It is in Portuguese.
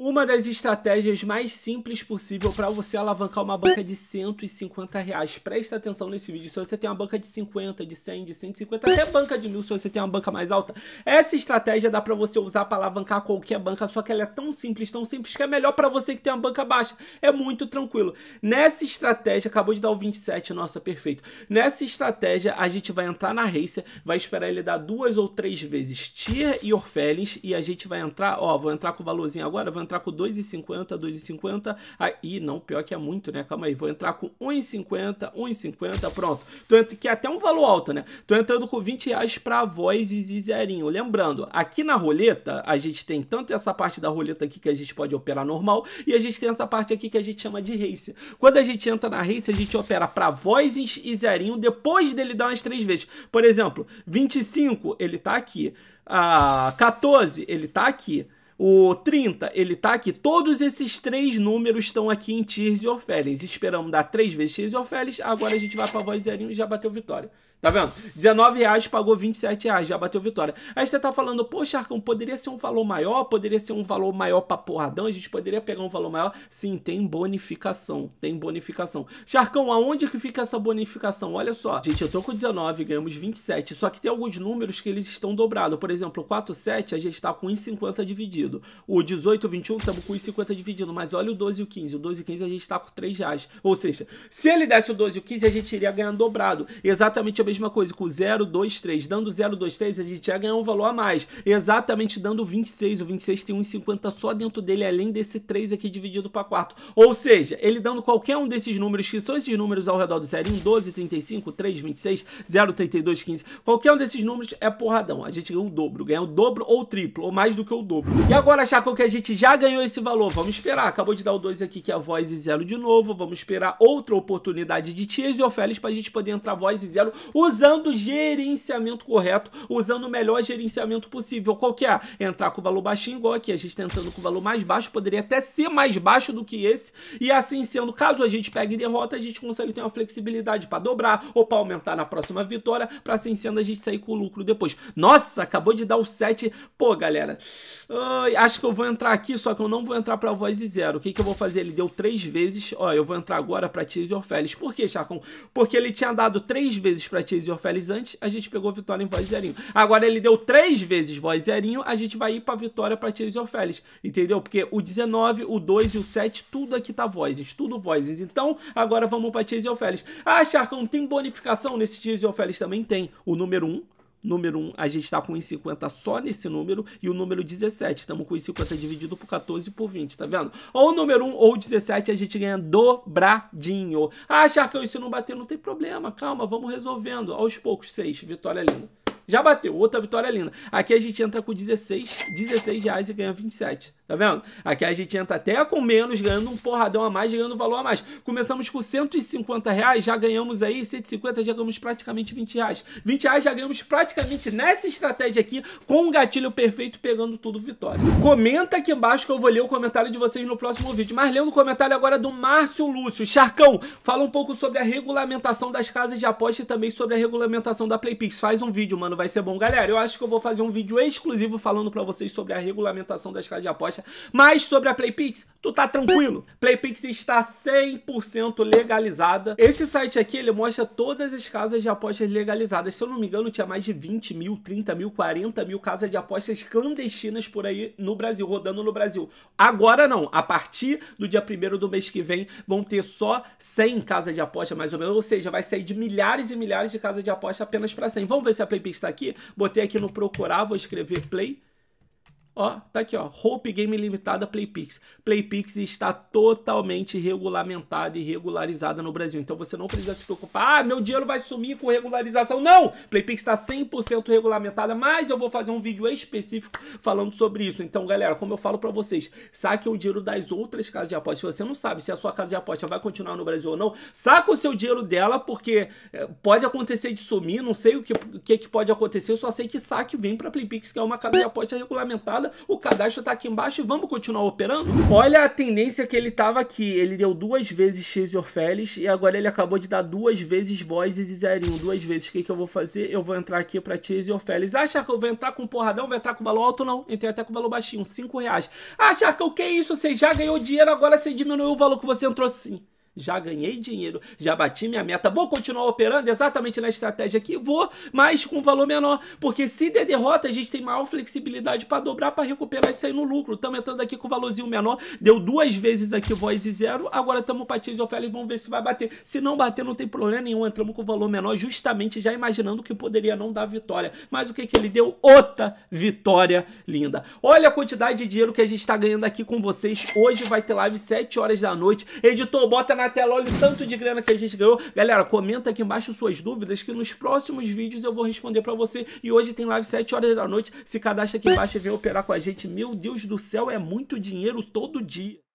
Uma das estratégias mais simples possível para você alavancar uma banca de 150 reais. Presta atenção nesse vídeo. Se você tem uma banca de 50, de 100, de 150, até banca de mil, se você tem uma banca mais alta. Essa estratégia dá para você usar para alavancar qualquer banca, só que ela é tão simples, tão simples, que é melhor para você que tem uma banca baixa. É muito tranquilo. Nessa estratégia, acabou de dar o 27, nossa, perfeito. Nessa estratégia, a gente vai entrar na Racer, vai esperar ele dar duas ou três vezes Tier e Orfelins, e a gente vai entrar, ó, vou entrar com o valorzinho agora, vou entrar entrar com 2,50, 2,50. Aí, não, pior que é muito, né? Calma aí, vou entrar com 1,50, 1,50, pronto. Tô ent... Que é até um valor alto, né? Tô entrando com 20 reais pra vozes e zerinho. Lembrando, aqui na roleta, a gente tem tanto essa parte da roleta aqui que a gente pode operar normal, e a gente tem essa parte aqui que a gente chama de race. Quando a gente entra na race, a gente opera pra vozes e zerinho depois dele dar umas três vezes. Por exemplo, 25, ele tá aqui. Ah, 14, ele tá aqui. O 30, ele tá aqui. Todos esses três números estão aqui em Tears e Orphelins. Esperamos dar três vezes Tears e Orphelins. Agora a gente vai pra voz zerinho e já bateu vitória. Tá vendo? 19 reais pagou 27 reais, já bateu vitória. Aí você tá falando, poxa, Arcão, poderia ser um valor maior, poderia ser um valor maior pra porradão, a gente poderia pegar um valor maior. Sim, tem bonificação, tem bonificação. Charcão, aonde que fica essa bonificação? Olha só, gente, eu tô com 19, ganhamos 27, só que tem alguns números que eles estão dobrados. Por exemplo, 47, a gente tá com 1,50 dividido dividido. O 18, 21, estamos com os 50 dividido. Mas olha o 12 e o 15. O 12 e o 15 a gente está com 3 reais. Ou seja, se ele desse o 12 e o 15, a gente iria ganhar dobrado. Exatamente a mesma coisa, com o 0, 2, 3. Dando 0, 2, 3, a gente ia ganhar um valor a mais. Exatamente dando 26. O 26 tem 1,50 só dentro dele, além desse 3 aqui dividido para 4. Ou seja, ele dando qualquer um desses números, que são esses números ao redor do zerinho, 12, 35, 3, 26, 0, 32, 15. Qualquer um desses números é porradão. A gente ganha o dobro, ganha o dobro ou o triplo, ou mais do que o dobro. E agora, Chaco, que a gente já ganhou esse valor, vamos esperar. Acabou de dar o 2 aqui, que é a voz e zero de novo. Vamos esperar outra oportunidade de Tias e Ofélias para a gente poder entrar voz e zero usando gerenciamento correto, usando o melhor gerenciamento possível. Qual que é? Entrar com o valor baixinho, igual aqui. A gente tá entrando com o valor mais baixo, poderia até ser mais baixo do que esse. E assim sendo, caso a gente pegue derrota, a gente consegue ter uma flexibilidade para dobrar ou para aumentar na próxima vitória, para assim sendo a gente sair com o lucro depois. Nossa, acabou de dar o 7. Pô, galera. Oh, acho que eu vou entrar aqui, só que eu não vou entrar pra voz e zero. O que, que eu vou fazer? Ele deu três vezes. Ó, eu vou entrar agora pra Chase Orfelis. Por que, Chacon? Porque ele tinha dado três vezes pra Chase Orfelis antes, a gente pegou vitória em voz zerinho. Agora ele deu três vezes voz zerinho, a gente vai ir pra vitória pra Chase Orfelis. Entendeu? Porque o 19, o 2 e o 7, tudo aqui tá vozes, tudo vozes. Então, agora vamos pra Chase Orfelis. Ah, Chacon, tem bonificação nesse Chase Orfelis? Também tem. O número 1, um, número 1, a gente está com 50 só nesse número, e o número 17, estamos com 50 dividido por 14 por 20, tá vendo? Ou o número 1 ou 17 a gente ganha dobradinho. Ah, Charcão, e se não bater, não tem problema, calma, vamos resolvendo. Aos poucos, 6, vitória linda. Já bateu, outra vitória linda. Aqui a gente entra com 16, 16 reais e ganha 27. Tá vendo? Aqui a gente entra até com menos, ganhando um porradão a mais, ganhando valor a mais. Começamos com 150 reais, já ganhamos aí 150, já ganhamos praticamente 20 reais. 20 reais já ganhamos praticamente nessa estratégia aqui, com um gatilho perfeito, pegando tudo vitória. Comenta aqui embaixo que eu vou ler o comentário de vocês no próximo vídeo. Mas lendo o comentário agora do Márcio Lúcio. Charcão, fala um pouco sobre a regulamentação das casas de aposta e também sobre a regulamentação da Playpix. Faz um vídeo, mano vai ser bom. Galera, eu acho que eu vou fazer um vídeo exclusivo falando pra vocês sobre a regulamentação das casas de aposta, mas sobre a Playpix, tu tá tranquilo. Playpix está 100% legalizada. Esse site aqui, ele mostra todas as casas de apostas legalizadas. Se eu não me engano, tinha mais de 20 mil, 30 mil, 40 mil casas de apostas clandestinas por aí no Brasil, rodando no Brasil. Agora não, a partir do dia 1 do mês que vem, vão ter só 100 casas de aposta, mais ou menos. Ou seja, vai sair de milhares e milhares de casas de aposta apenas para 100. Vamos ver se a Playpix está aqui, botei aqui no procurar, vou escrever play, Ó, tá aqui, ó. Hope Game Limitada Playpix. Playpix está totalmente regulamentada e regularizada no Brasil. Então você não precisa se preocupar. Ah, meu dinheiro vai sumir com regularização. Não! Playpix está 100% regulamentada, mas eu vou fazer um vídeo específico falando sobre isso. Então, galera, como eu falo para vocês, saque o dinheiro das outras casas de apostas. Se você não sabe se a sua casa de apostas vai continuar no Brasil ou não, saca o seu dinheiro dela, porque eh, pode acontecer de sumir, não sei o que, que, que pode acontecer, eu só sei que saque vem para Playpix, que é uma casa de apostas regulamentada o cadastro está aqui embaixo e vamos continuar operando? Olha a tendência que ele estava aqui, ele deu duas vezes X Orfelis e agora ele acabou de dar duas vezes Voices e Zerinho, duas vezes. O que, que eu vou fazer? Eu vou entrar aqui para X Orfelis. Ah, que eu vou entrar com porradão, vou entrar com valor alto? Não, entrei até com valor baixinho, 5 reais. Ah, que o que é isso? Você já ganhou dinheiro, agora você diminuiu o valor que você entrou sim já ganhei dinheiro, já bati minha meta, vou continuar operando exatamente na estratégia que vou, mas com valor menor, porque se der derrota, a gente tem maior flexibilidade para dobrar, para recuperar e sair no lucro. Estamos entrando aqui com valorzinho menor, deu duas vezes aqui voz e zero, agora estamos patins de oferta e vamos ver se vai bater. Se não bater, não tem problema nenhum, entramos com valor menor, justamente já imaginando que poderia não dar vitória. Mas o que, que ele deu? Outra vitória linda. Olha a quantidade de dinheiro que a gente está ganhando aqui com vocês. Hoje vai ter live 7 horas da noite. Editor, bota na tela, olha o tanto de grana que a gente ganhou. Galera, comenta aqui embaixo suas dúvidas que nos próximos vídeos eu vou responder pra você. E hoje tem live 7 horas da noite. Se cadastra aqui embaixo e vem operar com a gente. Meu Deus do céu, é muito dinheiro todo dia.